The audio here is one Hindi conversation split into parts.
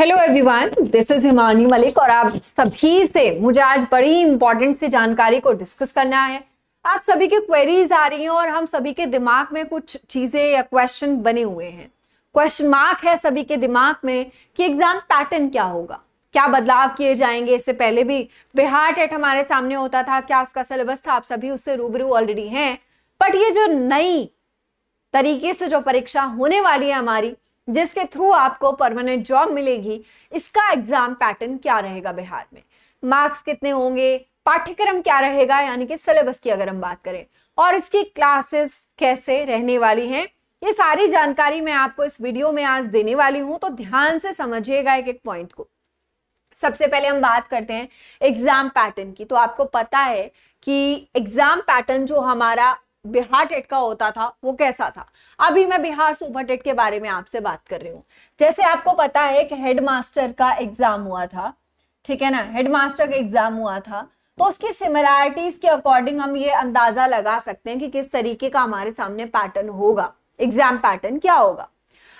hello everyone this is Himani Malik और आप सभी से मुझे आज बड़ी इंपॉर्टेंट सी जानकारी को डिस्कस करना है आप सभी के क्वेरीज आ रही हैं और हम सभी के दिमाग में कुछ चीजें या क्वेश्चन बने हुए हैं क्वेश्चन मार्क है सभी के दिमाग में कि एग्जाम पैटर्न क्या होगा क्या बदलाव किए जाएंगे इससे पहले भी बिहार टेट हमारे सामने होता था क्या उसका सिलेबस था आप सभी उससे रूबरू ऑलरेडी हैं बट ये जो नई तरीके से जो परीक्षा होने वाली है हमारी जिसके थ्रू आपको परमानेंट जॉब मिलेगी इसका एग्जाम पैटर्न क्या रहेगा बिहार में मार्क्स कितने होंगे पाठ्यक्रम क्या रहेगा यानी कि सिलेबस की अगर हम बात करें और इसकी क्लासेस कैसे रहने वाली हैं ये सारी जानकारी मैं आपको इस वीडियो में आज देने वाली हूं तो ध्यान से समझिएगा एक एक पॉइंट को सबसे पहले हम बात करते हैं एग्जाम पैटर्न की तो आपको पता है कि एग्जाम पैटर्न जो हमारा बिहार टेट का होता था वो कैसा था अभी मैं बिहार सुपर टेट के बारे में आपसे बात कर रही हूँ जैसे आपको पता है कि हेडमास्टर का एग्जाम हुआ था ठीक है ना हेडमास्टर का एग्जाम हुआ था तो उसकी सिमिलैरिटीज के अकॉर्डिंग हम ये अंदाजा लगा सकते हैं कि किस तरीके का हमारे सामने पैटर्न होगा एग्जाम पैटर्न क्या होगा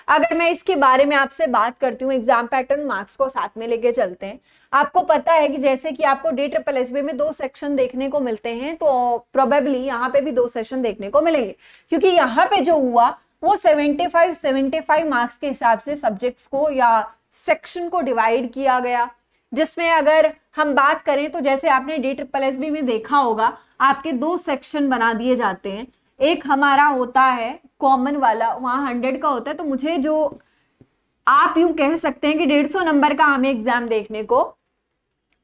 अगर मैं इसके बारे में आपसे बात करती हूँ एग्जाम पैटर्न मार्क्स को साथ में लेके चलते हैं आपको पता है कि जैसे कि आपको डी ट्रिपल एस में दो सेक्शन देखने को मिलते हैं तो प्रोबेबली यहाँ पे भी दो सेशन देखने को मिलेंगे क्योंकि यहाँ पे जो हुआ वो seventy five seventy five marks के हिसाब से सब्जेक्ट्स को या सेक्शन को डिवाइड किया गया जिसमें अगर हम बात करें तो जैसे आपने डी ट्रिपल एस में देखा होगा आपके दो सेक्शन बना दिए जाते हैं एक हमारा होता है कॉमन वाला वहाँ हंड्रेड का होता है तो मुझे जो आप यूं कह सकते हैं कि डेढ़ सौ नंबर का हमें एग्जाम देखने को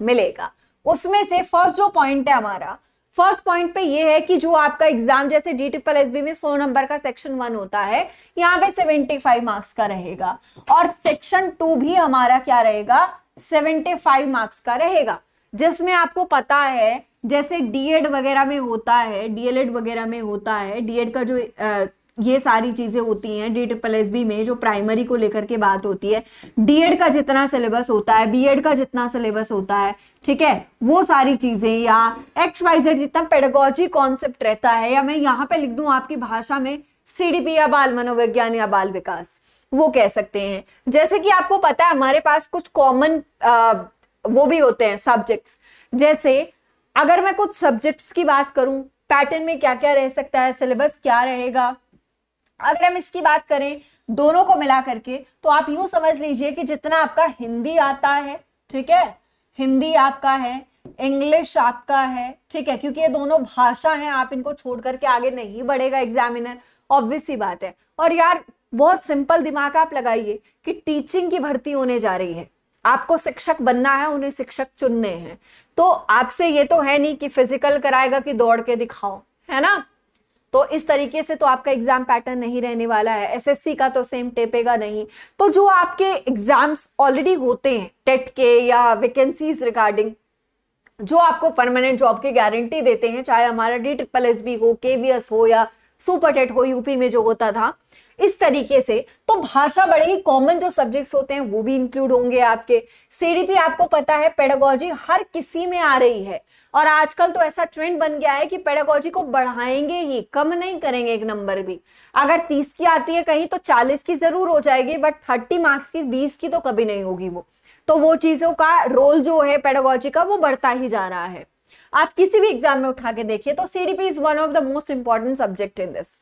मिलेगा उसमें से फर्स्ट जो पॉइंट है हमारा फर्स्ट पॉइंट पे ये है कि जो आपका एग्जाम जैसे डी ट्रिपल एस में सौ नंबर का सेक्शन वन होता है यहाँ पे सेवेंटी फाइव मार्क्स का रहेगा और सेक्शन टू भी हमारा क्या रहेगा सेवेंटी फाइव मार्क्स का रहेगा जिसमें आपको पता है जैसे डीएड वगैरह में होता है डीएलएड वगैरह में होता है डीएड का जो आ, ये सारी चीज़ें होती हैं डी ट्रिपल एस बी में जो प्राइमरी को लेकर के बात होती है डीएड का जितना सिलेबस होता है बीएड का जितना सिलेबस होता है ठीक है वो सारी चीज़ें या एक्स वाई जेड जितना पेडागोजी कॉन्सेप्ट रहता है या मैं यहाँ पे लिख दूँ आपकी भाषा में सी या बाल मनोविज्ञान या बाल विकास वो कह सकते हैं जैसे कि आपको पता है हमारे पास कुछ कॉमन वो भी होते हैं सब्जेक्ट्स जैसे अगर मैं कुछ सब्जेक्ट्स की बात करूं पैटर्न में क्या क्या रह सकता है सिलेबस क्या रहेगा अगर हम इसकी बात करें दोनों को मिला करके तो आप यूं समझ लीजिए कि जितना आपका हिंदी आता है ठीक है हिंदी आपका है इंग्लिश आपका है ठीक है क्योंकि ये दोनों भाषा हैं आप इनको छोड़ करके आगे नहीं बढ़ेगा एग्जामिनर ऑब्वियस ही बात है और यार बहुत सिंपल दिमाग आप लगाइए कि टीचिंग की भर्ती होने जा रही है आपको शिक्षक बनना है उन्हें शिक्षक चुनने हैं तो आपसे ये तो है नहीं कि फिजिकल कराएगा कि दौड़ के दिखाओ है ना तो इस तरीके से तो आपका एग्जाम पैटर्न नहीं रहने वाला है एसएससी का तो सेम टेपेगा नहीं तो जो आपके एग्जाम्स ऑलरेडी होते हैं टेट के या वैकेंसीज रिगार्डिंग जो आपको परमानेंट जॉब की गारंटी देते हैं चाहे हमारा डी ट्रिपल एस बी हो के हो या सुपर टेट हो यूपी में जो होता था इस तरीके से तो भाषा बड़े ही कॉमन जो सब्जेक्ट्स होते हैं वो भी इंक्लूड होंगे आपके सीडीपी आपको पता है पेडागोजी हर किसी में आ रही है और आजकल तो ऐसा ट्रेंड बन गया है कि पेडागोजी को बढ़ाएंगे ही कम नहीं करेंगे एक नंबर भी अगर तीस की आती है कहीं तो चालीस की जरूर हो जाएगी बट थर्टी मार्क्स की बीस की तो कभी नहीं होगी वो तो वो चीजों का रोल जो है पेडागोजी का वो बढ़ता ही जा रहा है आप किसी भी एग्जाम में उठा के देखिए तो CDP is one of the most important subject in this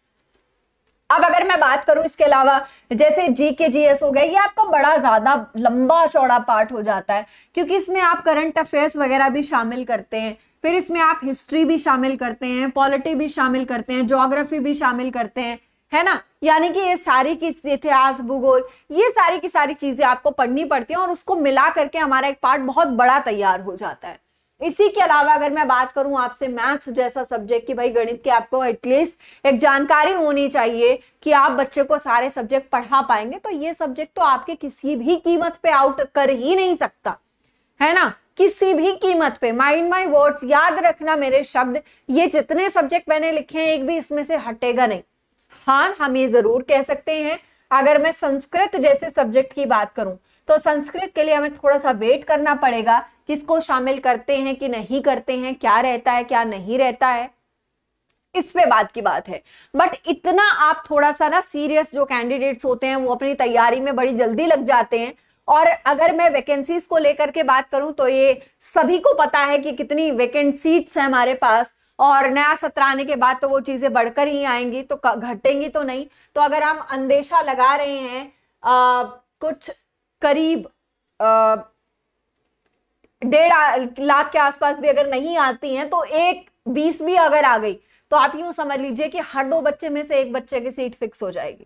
अब अगर मैं बात करूं इसके अलावा जैसे जी के जी एस हो गया ये आपका बड़ा ज़्यादा लंबा चौड़ा पार्ट हो जाता है क्योंकि इसमें आप करंट अफेयर्स वगैरह भी शामिल करते हैं फिर इसमें आप हिस्ट्री भी शामिल करते हैं पॉलिटी भी शामिल करते हैं जोग्राफी भी शामिल करते हैं है ना यानी कि ये सारी की इतिहास भूगोल ये सारी की सारी चीज़ें आपको पढ़नी पड़ती हैं और उसको मिला करके हमारा एक पार्ट बहुत बड़ा तैयार हो जाता है इसी के अलावा अगर मैं बात करूं आपसे मैथ्स जैसा सब्जेक्ट की भाई गणित के आपको एटलीस्ट एक जानकारी होनी चाहिए कि आप बच्चे को सारे सब्जेक्ट पढ़ा पाएंगे तो ये सब्जेक्ट तो आपके किसी भी कीमत पे आउट कर ही नहीं सकता है ना किसी भी कीमत पे माइंड माई वर्ड्स याद रखना मेरे शब्द ये जितने सब्जेक्ट मैंने लिखे हैं एक भी इसमें से हटेगा नहीं हाँ हम ये जरूर कह सकते हैं अगर मैं संस्कृत जैसे सब्जेक्ट की बात करूं तो संस्कृत के लिए हमें थोड़ा सा वेट करना पड़ेगा किसको शामिल करते हैं कि नहीं करते हैं क्या रहता है क्या नहीं रहता है इस पे बात की बात है बट इतना आप थोड़ा सा ना सीरियस जो कैंडिडेट्स होते हैं वो अपनी तैयारी में बड़ी जल्दी लग जाते हैं और अगर मैं वैकेंसीज को लेकर के बात करूं तो ये सभी को पता है कि कितनी वैकेंट सीट्स हैं हमारे पास और नया सत्र आने के बाद तो वो चीज़ें बढ़कर ही आएंगी तो घटेंगी तो नहीं तो अगर हम अंदेशा लगा रहे हैं आ, कुछ करीब डेढ़ लाख के आसपास भी अगर नहीं आती हैं तो एक बीस भी अगर आ गई तो आप यूं समझ लीजिए कि हर दो बच्चे में से एक बच्चे की सीट फिक्स हो जाएगी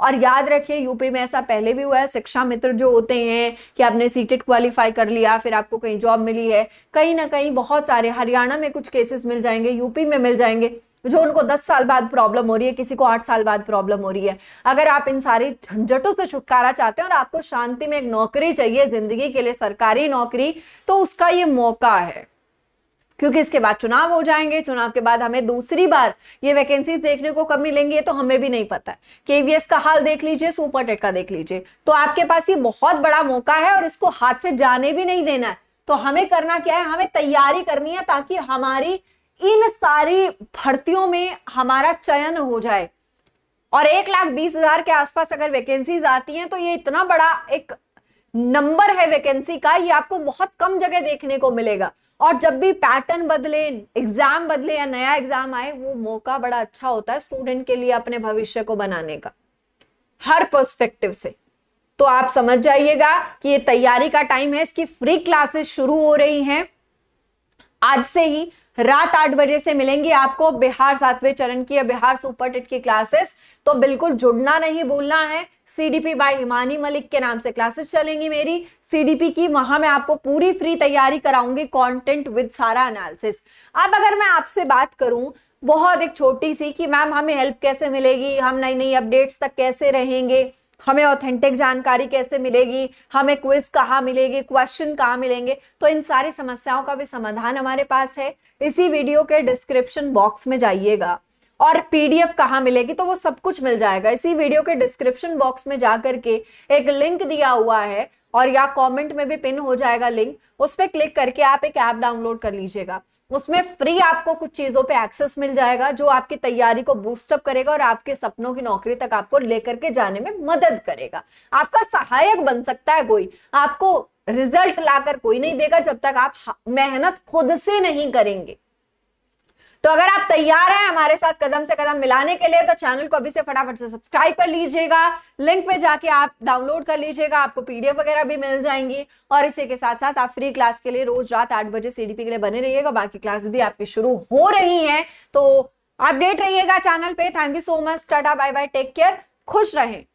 और याद रखिए यूपी में ऐसा पहले भी हुआ है शिक्षा मित्र जो होते हैं कि आपने सीटेट क्वालिफाई कर लिया फिर आपको कहीं जॉब मिली है कहीं ना कहीं बहुत सारे हरियाणा में कुछ केसेस मिल जाएंगे यूपी में मिल जाएंगे जो उनको दस साल बाद प्रॉब्लम हो रही है किसी को आठ साल बाद प्रॉब्लम हो रही है अगर आप इन सारी झंझटों से छुटकारा चाहते हैं और आपको शांति में एक नौकरी चाहिए जिंदगी के लिए सरकारी नौकरी तो उसका ये मौका है क्योंकि इसके बाद चुनाव हो जाएंगे चुनाव के बाद हमें दूसरी बार ये वैकेंसीज देखने को कब मिलेंगी तो हमें भी नहीं पता है केवीएस का हाल देख लीजिए सुपर टेट का देख लीजिए तो आपके पास ये बहुत बड़ा मौका है और इसको हाथ से जाने भी नहीं देना है तो हमें करना क्या है हमें तैयारी करनी है ताकि हमारी इन सारी भर्तियों में हमारा चयन हो जाए और एक लाख बीस हजार के आसपास अगर वैकेंसीज आती हैं तो ये इतना बड़ा एक नंबर है वैकेंसी का ये आपको बहुत कम जगह देखने को मिलेगा और जब भी पैटर्न बदले एग्जाम बदले या नया एग्जाम आए वो मौका बड़ा अच्छा होता है स्टूडेंट के लिए अपने भविष्य को बनाने का हर पर्सपेक्टिव से तो आप समझ जाइएगा कि ये तैयारी का टाइम है इसकी फ्री क्लासेस शुरू हो रही हैं आज से ही रात आठ बजे से मिलेंगी आपको बिहार सातवें चरण की या बिहार सुपर टेट की क्लासेस तो बिल्कुल जुड़ना नहीं भूलना है सीडीपी बाय हिमानी मलिक के नाम से क्लासेस चलेंगी मेरी सीडीपी की वहां मैं आपको पूरी फ्री तैयारी कराऊंगी कंटेंट विद सारा एनालिसिस अब अगर मैं आपसे बात करूं बहुत एक छोटी सी कि मैम हमें हेल्प कैसे मिलेगी हम नई नई अपडेट्स तक कैसे रहेंगे हमें ऑथेंटिक जानकारी कैसे मिलेगी हमें क्विज कहाँ मिलेगी क्वेश्चन कहाँ मिलेंगे तो इन सारी समस्याओं का भी समाधान हमारे पास है इसी वीडियो के डिस्क्रिप्शन बॉक्स में जाइएगा और पीडीएफ कहाँ मिलेगी तो वो सब कुछ मिल जाएगा इसी वीडियो के डिस्क्रिप्शन बॉक्स में जा करके एक लिंक दिया हुआ है और या कमेंट में भी पिन हो जाएगा लिंक उस पर क्लिक करके आप एक ऐप डाउनलोड कर लीजिएगा उसमें फ्री आपको कुछ चीजों पे एक्सेस मिल जाएगा जो आपकी तैयारी को बूस्टअप करेगा और आपके सपनों की नौकरी तक आपको लेकर के जाने में मदद करेगा आपका सहायक बन सकता है कोई आपको रिजल्ट लाकर कोई नहीं देगा जब तक आप मेहनत खुद से नहीं करेंगे तो अगर आप तैयार हैं हमारे साथ कदम से कदम मिलाने के लिए तो चैनल को अभी से फटाफट से सब्सक्राइब कर लीजिएगा लिंक पे जाके आप डाउनलोड कर लीजिएगा आपको पीडीएफ वगैरह भी मिल जाएंगी और इसी के साथ साथ आप फ्री क्लास के लिए रोज रात आठ बजे सीडीपी के लिए बने रहिएगा बाकी क्लास भी आपकी शुरू हो रही है तो अपडेट रहिएगा चैनल पे thank you so much tata bye bye take care खुश रहें